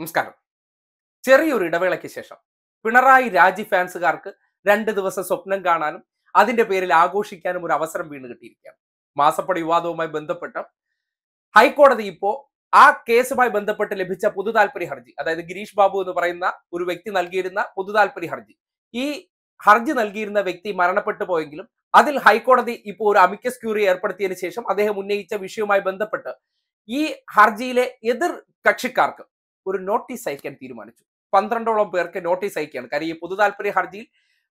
നമസ്കാരം ചെറിയൊരു ഇടവേളയ്ക്ക് ശേഷം പിണറായി രാജി ഫാൻസുകാർക്ക് രണ്ട് ദിവസം സ്വപ്നം കാണാനും അതിന്റെ പേരിൽ ആഘോഷിക്കാനും ഒരു അവസരം വീണ് കിട്ടിയിരിക്കുകയാണ് മാസപ്പടി വിവാദവുമായി ബന്ധപ്പെട്ട് ഹൈക്കോടതി ഇപ്പോ ആ കേസുമായി ബന്ധപ്പെട്ട് ലഭിച്ച പൊതു താല്പര്യ ഹർജി അതായത് ഗിരീഷ് ബാബു എന്ന് പറയുന്ന ഒരു വ്യക്തി നൽകിയിരുന്ന പൊതു താല്പര്യ ഹർജി ഈ ഹർജി നൽകിയിരുന്ന വ്യക്തി മരണപ്പെട്ടു പോയെങ്കിലും അതിൽ ഹൈക്കോടതി ഇപ്പോൾ ഒരു അമിക്കസ് ക്യൂറി ഏർപ്പെടുത്തിയതിനു ശേഷം അദ്ദേഹം ഉന്നയിച്ച വിഷയവുമായി ബന്ധപ്പെട്ട് ഈ ഹർജിയിലെ എതിർ കക്ഷിക്കാർക്ക് ഒരു നോട്ടീസ് അയക്കാൻ തീരുമാനിച്ചു പന്ത്രണ്ടോളം പേർക്ക് നോട്ടീസ് അയക്കുകയാണ് കാര്യം ഈ താല്പര്യ ഹർജിയിൽ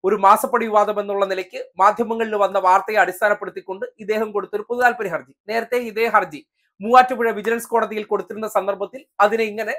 ഒരു മാസപ്പടി വിവാദം എന്നുള്ള നിലയ്ക്ക് മാധ്യമങ്ങളിൽ വന്ന വാർത്തയെ അടിസ്ഥാനപ്പെടുത്തിക്കൊണ്ട് ഇദ്ദേഹം കൊടുത്തൊരു താല്പര്യ ഹർജി നേരത്തെ ഇതേ ഹർജി മൂവാറ്റുപുഴ വിജിലൻസ് കോടതിയിൽ കൊടുത്തിരുന്ന സന്ദർഭത്തിൽ അതിനെ ഇങ്ങനെ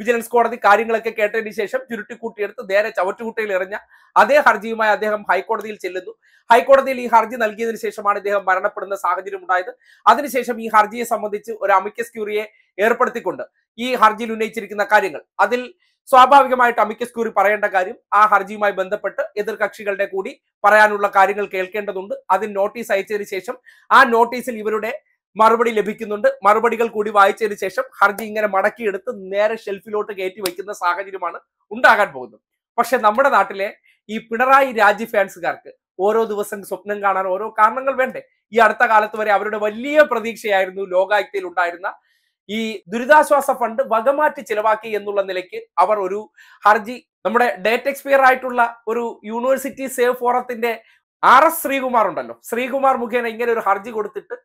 വിജിലൻസ് കോടതി കാര്യങ്ങളൊക്കെ കേട്ടതിന് ശേഷം ചുരുട്ടിക്കൂട്ടിയെടുത്ത് നേരെ ചവറ്റുകുട്ടയിൽ എറിഞ്ഞ അതേ ഹർജിയുമായി അദ്ദേഹം ഹൈക്കോടതിയിൽ ചെല്ലുന്നു ഹൈക്കോടതിയിൽ ഈ ഹർജി നൽകിയതിന് ശേഷമാണ് ഇദ്ദേഹം മരണപ്പെടുന്ന സാഹചര്യം ഉണ്ടായത് അതിനുശേഷം ഈ ഹർജിയെ സംബന്ധിച്ച് ഒരു അമിക്കസ് ക്യൂറിയെ ഏർപ്പെടുത്തിക്കൊണ്ട് ഈ ഹർജിയിൽ ഉന്നയിച്ചിരിക്കുന്ന കാര്യങ്ങൾ അതിൽ സ്വാഭാവികമായിട്ട് അമിക്കസ് ക്യൂറി പറയേണ്ട കാര്യം ആ ഹർജിയുമായി ബന്ധപ്പെട്ട് എതിർകക്ഷികളുടെ കൂടി പറയാനുള്ള കാര്യങ്ങൾ കേൾക്കേണ്ടതുണ്ട് അതിന് നോട്ടീസ് അയച്ചതിന് ശേഷം ആ നോട്ടീസിൽ ഇവരുടെ മറുപടി ലഭിക്കുന്നുണ്ട് മറുപടികൾ കൂടി വായിച്ചതിന് ശേഷം ഹർജി ഇങ്ങനെ മടക്കിയെടുത്ത് നേരെ ഷെൽഫിലോട്ട് കയറ്റി വെക്കുന്ന സാഹചര്യമാണ് ഉണ്ടാകാൻ പോകുന്നത് പക്ഷെ നമ്മുടെ നാട്ടിലെ ഈ പിണറായി രാജി ഫാൻസുകാർക്ക് ഓരോ ദിവസം സ്വപ്നം കാണാൻ ഓരോ കാരണങ്ങൾ വേണ്ടേ ഈ അടുത്ത കാലത്ത് വരെ അവരുടെ വലിയ പ്രതീക്ഷയായിരുന്നു ലോകായുക്തയിൽ ഉണ്ടായിരുന്ന ഈ ദുരിതാശ്വാസ ഫണ്ട് വകമാറ്റി ചിലവാക്കി എന്നുള്ള നിലയ്ക്ക് അവർ ഒരു ഹർജി നമ്മുടെ ഡേറ്റ് എക്സ്പയർ ആയിട്ടുള്ള ഒരു യൂണിവേഴ്സിറ്റി സേവ് ഫോറത്തിന്റെ ആർ എസ് ശ്രീകുമാർ ഉണ്ടല്ലോ ശ്രീകുമാർ മുഖേന ഇങ്ങനെ ഒരു ഹർജി കൊടുത്തിട്ട്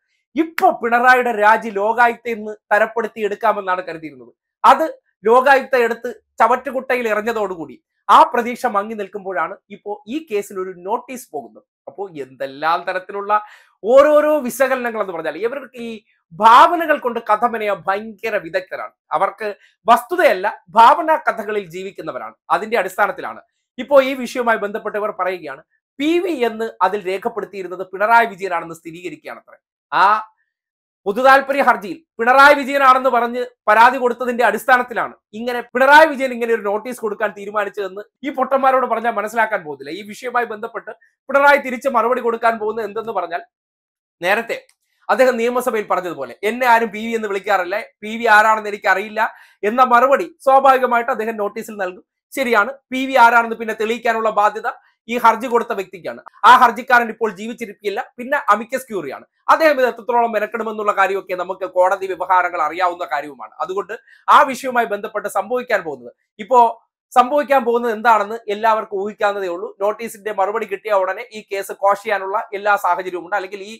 ഇപ്പൊ പിണറായിയുടെ രാജി ലോകായുക്ത ഇന്ന് തരപ്പെടുത്തി എടുക്കാമെന്നാണ് കരുതിയിരുന്നത് അത് ലോകായുക്ത എടുത്ത് ചവറ്റുകുട്ടയിൽ എറിഞ്ഞതോടുകൂടി ആ പ്രതീക്ഷ മങ്ങി നിൽക്കുമ്പോഴാണ് ഇപ്പോൾ ഈ കേസിൽ ഒരു നോട്ടീസ് പോകുന്നത് അപ്പോൾ എന്തെല്ലാം തരത്തിലുള്ള ഓരോരോ വിശകലനങ്ങൾ എന്ന് പറഞ്ഞാൽ ഇവർക്ക് ഈ ഭാവനകൾ കൊണ്ട് കഥ മനയ ഭയങ്കര വിദഗ്ധരാണ് അവർക്ക് വസ്തുതയല്ല ഭാവനാ കഥകളിൽ ജീവിക്കുന്നവരാണ് അതിന്റെ അടിസ്ഥാനത്തിലാണ് ഇപ്പോൾ ഈ വിഷയവുമായി ബന്ധപ്പെട്ടവർ പറയുകയാണ് പി വി എന്ന് അതിൽ രേഖപ്പെടുത്തിയിരുന്നത് പിണറായി വിജയനാണെന്ന് സ്ഥിരീകരിക്കുകയാണ് അത്ര ആ പൊതുതാൽപര്യ ഹർജിയിൽ പിണറായി വിജയനാണെന്ന് പറഞ്ഞ് പരാതി കൊടുത്തതിന്റെ അടിസ്ഥാനത്തിലാണ് ഇങ്ങനെ പിണറായി വിജയൻ ഇങ്ങനെ ഒരു നോട്ടീസ് കൊടുക്കാൻ തീരുമാനിച്ചതെന്ന് ഈ പൊട്ടന്മാരോട് പറഞ്ഞാൽ മനസ്സിലാക്കാൻ പോകുന്നില്ല ഈ വിഷയവുമായി ബന്ധപ്പെട്ട് പിണറായി തിരിച്ച് മറുപടി കൊടുക്കാൻ പോകുന്ന എന്തെന്ന് പറഞ്ഞാൽ നേരത്തെ അദ്ദേഹം നിയമസഭയിൽ പറഞ്ഞതുപോലെ എന്നെ ആരും പി വി എന്ന് വിളിക്കാറില്ലേ പി വി ആരാണെന്ന് എനിക്ക് അറിയില്ല എന്ന മറുപടി സ്വാഭാവികമായിട്ട് അദ്ദേഹം നോട്ടീസിൽ നൽകും ശരിയാണ് പി വി ആരാണെന്ന് പിന്നെ തെളിയിക്കാനുള്ള ബാധ്യത ഈ ഹർജി കൊടുത്ത വ്യക്തിക്കാണ് ആ ഹർജിക്കാരൻ ഇപ്പോൾ ജീവിച്ചിരിക്കില്ല പിന്നെ അമിക്കസ് ക്യൂറിയാണ് അദ്ദേഹം ഇത് എത്രത്തോളം മെനക്കെടുമെന്നുള്ള കാര്യമൊക്കെ നമുക്ക് കോടതി വ്യവഹാരങ്ങൾ അറിയാവുന്ന കാര്യവുമാണ് അതുകൊണ്ട് ആ വിഷയവുമായി ബന്ധപ്പെട്ട് സംഭവിക്കാൻ പോകുന്നത് ഇപ്പോ സംഭവിക്കാൻ പോകുന്നത് എന്താണെന്ന് എല്ലാവർക്കും ഊഹിക്കാവുന്നതേ ഉള്ളൂ നോട്ടീസിന്റെ മറുപടി കിട്ടിയ ഉടനെ ഈ കേസ് കോഷ് ചെയ്യാനുള്ള എല്ലാ സാഹചര്യവുമുണ്ട് അല്ലെങ്കിൽ ഈ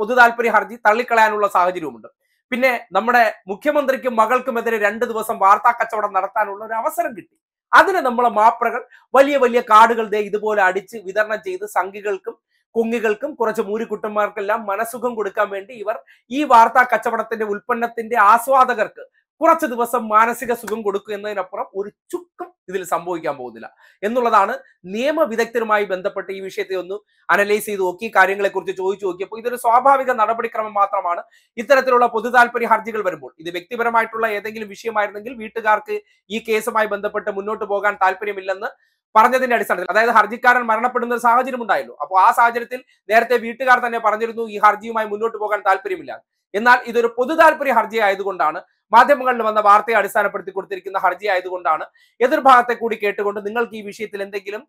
പൊതു താല്പര്യ ഹർജി തള്ളിക്കളയാനുള്ള സാഹചര്യവുമുണ്ട് പിന്നെ നമ്മുടെ മുഖ്യമന്ത്രിക്കും മകൾക്കുമെതിരെ രണ്ട് ദിവസം വാർത്താ കച്ചവടം നടത്താനുള്ള ഒരു അവസരം കിട്ടി അതിന് നമ്മളെ മാപ്രകൾ വലിയ വലിയ കാർഡുകൾ ദേ ഇതുപോലെ അടിച്ച് വിതരണം ചെയ്ത് സംഘികൾക്കും കുങ്ങികൾക്കും കുറച്ച് മൂരിക്കുട്ടന്മാർക്കെല്ലാം മനസുഖം കൊടുക്കാൻ വേണ്ടി ഇവർ ഈ വാർത്താ കച്ചവടത്തിന്റെ ഉൽപ്പന്നത്തിന്റെ ആസ്വാദകർക്ക് കുറച്ച് ദിവസം മാനസിക സുഖം കൊടുക്കുന്നതിനപ്പുറം ഒരു ചുക്ക് ഇതിൽ സംഭവിക്കാൻ പോകുന്നില്ല എന്നുള്ളതാണ് നിയമവിദഗ്ധരുമായി ബന്ധപ്പെട്ട് ഈ വിഷയത്തെ ഒന്ന് അനലൈസ് ചെയ്ത് നോക്കി കാര്യങ്ങളെക്കുറിച്ച് ചോദിച്ചു നോക്കിയപ്പോൾ ഇതൊരു സ്വാഭാവിക നടപടിക്രമം മാത്രമാണ് ഇത്തരത്തിലുള്ള പൊതു താല്പര്യ ഹർജികൾ വരുമ്പോൾ ഇത് വ്യക്തിപരമായിട്ടുള്ള ഏതെങ്കിലും വിഷയമായിരുന്നെങ്കിൽ വീട്ടുകാർക്ക് ഈ കേസുമായി ബന്ധപ്പെട്ട് മുന്നോട്ട് പോകാൻ താല്പര്യമില്ലെന്ന് പറഞ്ഞതിന്റെ അടിസ്ഥാനത്തിൽ അതായത് ഹർജിക്കാരൻ മരണപ്പെടുന്ന ഒരു സാഹചര്യം ഉണ്ടായല്ലോ അപ്പോൾ ആ സാഹചര്യത്തിൽ നേരത്തെ വീട്ടുകാർ തന്നെ പറഞ്ഞിരുന്നു ഈ ഹർജിയുമായി മുന്നോട്ട് പോകാൻ താല്പര്യമില്ല എന്നാൽ ഇതൊരു പൊതു താല്പര്യ ഹർജി ആയതുകൊണ്ടാണ് മാധ്യമങ്ങളിൽ വന്ന വാർത്തയെ അടിസ്ഥാനപ്പെടുത്തി കൊടുത്തിരിക്കുന്ന ഹർജി ആയതുകൊണ്ടാണ് എതിർഭാഗത്തെ കൂടി കേട്ടുകൊണ്ട് നിങ്ങൾക്ക് ഈ വിഷയത്തിൽ എന്തെങ്കിലും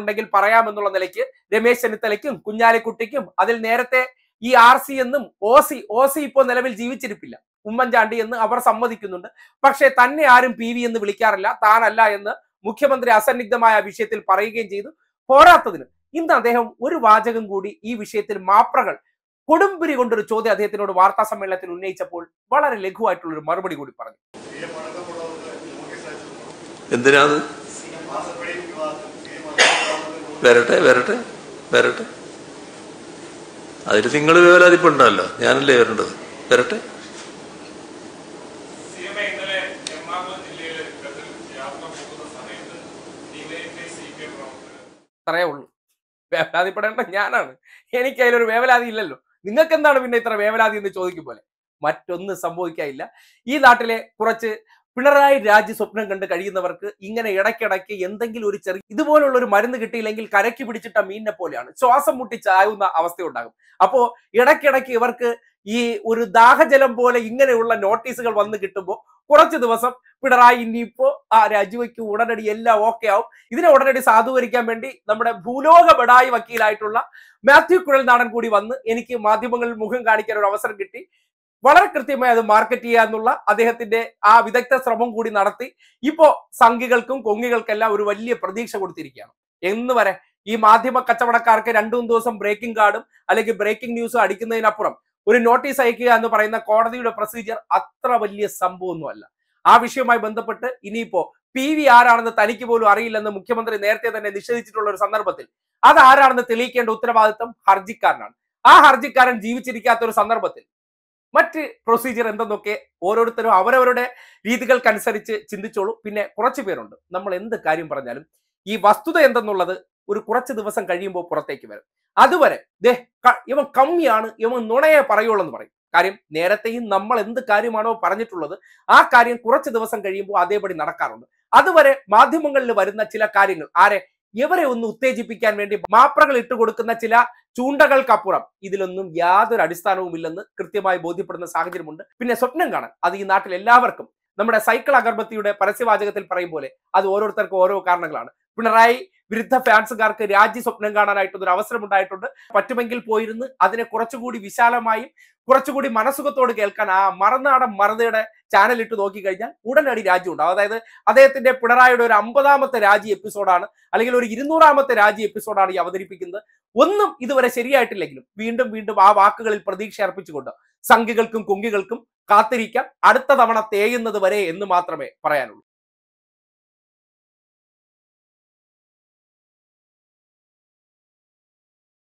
ഉണ്ടെങ്കിൽ പറയാമെന്നുള്ള നിലയ്ക്ക് രമേശ് ചെന്നിത്തലയ്ക്കും കുഞ്ഞാലിക്കുട്ടിക്കും അതിൽ നേരത്തെ ഈ ആർ സി എന്നും ഒ സി ഒ സി ഇപ്പോൾ നിലവിൽ ജീവിച്ചിരിപ്പില്ല ഉമ്മൻചാണ്ടി എന്ന് അവർ സമ്മതിക്കുന്നുണ്ട് പക്ഷേ തന്നെ ആരും പി വി എന്ന് വിളിക്കാറില്ല താനല്ല എന്ന് മുഖ്യമന്ത്രി അസന്നിഗ്ധമായ വിഷയത്തിൽ പറയുകയും ചെയ്തു പോരാത്തതിന് ഇന്ന് അദ്ദേഹം ഒരു വാചകം കൂടി ഈ വിഷയത്തിൽ മാപ്രകൾ കൊടുമ്പിരി കൊണ്ടൊരു ചോദ്യം അദ്ദേഹത്തിനോട് വാർത്താ സമ്മേളനത്തിൽ ഉന്നയിച്ചപ്പോൾ വളരെ ലഘുവായിട്ടുള്ള ഒരു മറുപടി കൂടി പറഞ്ഞു എന്തിനാ വരട്ടെ വരട്ടെ വരട്ടെ അതിൽ നിങ്ങൾ വിവരാതിപ്പുണ്ടല്ലോ ഞാനല്ലേ വരേണ്ടത് വരട്ടെ അത്രേ ഉള്ളൂ വേവലാതിപ്പെടേണ്ട ഞാനാണ് എനിക്ക് അതിലൊരു വേവലാതി ഇല്ലല്ലോ നിങ്ങൾക്ക് എന്താണ് പിന്നെ ഇത്ര വേവലാതി എന്ന് ചോദിക്കും പോലെ മറ്റൊന്ന് സംഭവിക്കാനില്ല ഈ നാട്ടിലെ കുറച്ച് പിണറായി രാജ്യ സ്വപ്നം കണ്ട് കഴിയുന്നവർക്ക് ഇങ്ങനെ ഇടയ്ക്കിടയ്ക്ക് എന്തെങ്കിലും ഒരു ചെറിയ ഇതുപോലുള്ള ഒരു മരുന്ന് കിട്ടിയില്ലെങ്കിൽ കരക്കി പിടിച്ചിട്ട മീനിനെ പോലെയാണ് ശ്വാസം മുട്ടി ചായുന്ന അവസ്ഥയുണ്ടാകും അപ്പോ ഇടയ്ക്കിടയ്ക്ക് ഇവർക്ക് ഈ ഒരു ദാഹജലം പോലെ ഇങ്ങനെയുള്ള നോട്ടീസുകൾ വന്ന് കിട്ടുമ്പോൾ കുറച്ച് ദിവസം പിണറായി ഇനിയിപ്പോ ആ രാജിവയ്ക്ക് ഉടനടി എല്ലാം ഓക്കെ ആവും ഇതിനെ ഉടനടി സാധൂകരിക്കാൻ വേണ്ടി നമ്മുടെ ഭൂലോക ബഡായി വക്കീലായിട്ടുള്ള മാത്യു കുഴൽനാടൻ കൂടി വന്ന് എനിക്ക് മാധ്യമങ്ങളിൽ മുഖം കാണിക്കാൻ ഒരു അവസരം കിട്ടി വളരെ കൃത്യമായി അത് മാർക്കറ്റ് ചെയ്യുക എന്നുള്ള അദ്ദേഹത്തിന്റെ ആ വിദഗ്ധ ശ്രമം കൂടി നടത്തി ഇപ്പോ സംഘികൾക്കും കൊങ്ങികൾക്കെല്ലാം ഒരു വലിയ പ്രതീക്ഷ കൊടുത്തിരിക്കുകയാണ് എന്ന് വരെ ഈ മാധ്യമ കച്ചവടക്കാർക്ക് രണ്ടു മൂന്ന് ദിവസം ബ്രേക്കിംഗ് കാർഡും അല്ലെങ്കിൽ ബ്രേക്കിംഗ് ന്യൂസും അടിക്കുന്നതിനപ്പുറം ഒരു നോട്ടീസ് അയക്കുക എന്ന് പറയുന്ന കോടതിയുടെ പ്രൊസീജിയർ അത്ര വലിയ സംഭവമൊന്നുമല്ല ആ വിഷയവുമായി ബന്ധപ്പെട്ട് ഇനിയിപ്പോ പി വി ആരാണെന്ന് തനിക്ക് പോലും അറിയില്ലെന്ന് മുഖ്യമന്ത്രി നേരത്തെ തന്നെ നിഷേധിച്ചിട്ടുള്ള ഒരു സന്ദർഭത്തിൽ അത് ആരാണെന്ന് തെളിയിക്കേണ്ട ഉത്തരവാദിത്തം ഹർജിക്കാരനാണ് ആ ഹർജിക്കാരൻ ജീവിച്ചിരിക്കാത്ത ഒരു സന്ദർഭത്തിൽ മറ്റ് പ്രൊസീജിയർ എന്തെന്നൊക്കെ ഓരോരുത്തരും അവരവരുടെ രീതികൾക്കനുസരിച്ച് ചിന്തിച്ചോളൂ പിന്നെ കുറച്ച് പേരുണ്ട് നമ്മൾ എന്ത് കാര്യം പറഞ്ഞാലും ഈ വസ്തുത എന്തെന്നുള്ളത് ഒരു കുറച്ച് ദിവസം കഴിയുമ്പോൾ പുറത്തേക്ക് വരും അതുവരെ ദേ ഇവൻ കമ്മിയാണ് ഇവൻ നുണയെ പറയുള്ളൂ എന്ന് പറയും കാര്യം നേരത്തെയും നമ്മൾ എന്ത് കാര്യമാണോ പറഞ്ഞിട്ടുള്ളത് ആ കാര്യം കുറച്ച് ദിവസം കഴിയുമ്പോൾ അതേപടി നടക്കാറുണ്ട് അതുവരെ മാധ്യമങ്ങളിൽ വരുന്ന ചില കാര്യങ്ങൾ ആരെ ഇവരെ ഒന്ന് ഉത്തേജിപ്പിക്കാൻ വേണ്ടി മാപ്രകൾ ഇട്ടുകൊടുക്കുന്ന ചില ചൂണ്ടകൾക്കപ്പുറം ഇതിലൊന്നും യാതൊരു അടിസ്ഥാനവും ഇല്ലെന്ന് കൃത്യമായി ബോധ്യപ്പെടുന്ന സാഹചര്യമുണ്ട് പിന്നെ സ്വപ്നം കാണാൻ അത് ഈ നാട്ടിൽ എല്ലാവർക്കും നമ്മുടെ സൈക്കിൾ അഗർബത്തിയുടെ പരസ്യവാചകത്തിൽ പറയും പോലെ അത് ഓരോരുത്തർക്കും ഓരോ കാരണങ്ങളാണ് പിണറായി വിരുദ്ധ ഫാൻസുകാർക്ക് രാജ്യ സ്വപ്നം കാണാനായിട്ടൊരു അവസരം ഉണ്ടായിട്ടുണ്ട് പറ്റുമെങ്കിൽ പോയിരുന്ന് അതിനെ കുറച്ചുകൂടി വിശാലമായും കുറച്ചുകൂടി മനസ്സുഖത്തോട് കേൾക്കാൻ ആ മറനാടൻ മറുതയുടെ ചാനൽ ഇട്ട് നോക്കിക്കഴിഞ്ഞാൽ ഉടനടി രാജ്യം ഉണ്ടാവും അതായത് അദ്ദേഹത്തിന്റെ പിണറായിയുടെ ഒരു അമ്പതാമത്തെ രാജി എപ്പിസോഡാണ് അല്ലെങ്കിൽ ഒരു ഇരുന്നൂറാമത്തെ രാജി എപ്പിസോഡാണ് ഈ അവതരിപ്പിക്കുന്നത് ഒന്നും ഇതുവരെ ശരിയായിട്ടില്ലെങ്കിലും വീണ്ടും വീണ്ടും ആ വാക്കുകളിൽ പ്രതീക്ഷ അർപ്പിച്ചുകൊണ്ട് സംഘികൾക്കും കുങ്കികൾക്കും കാത്തിരിക്കാം അടുത്ത തവണ തേയുന്നത് വരെ എന്ന് മാത്രമേ പറയാനുള്ളൂ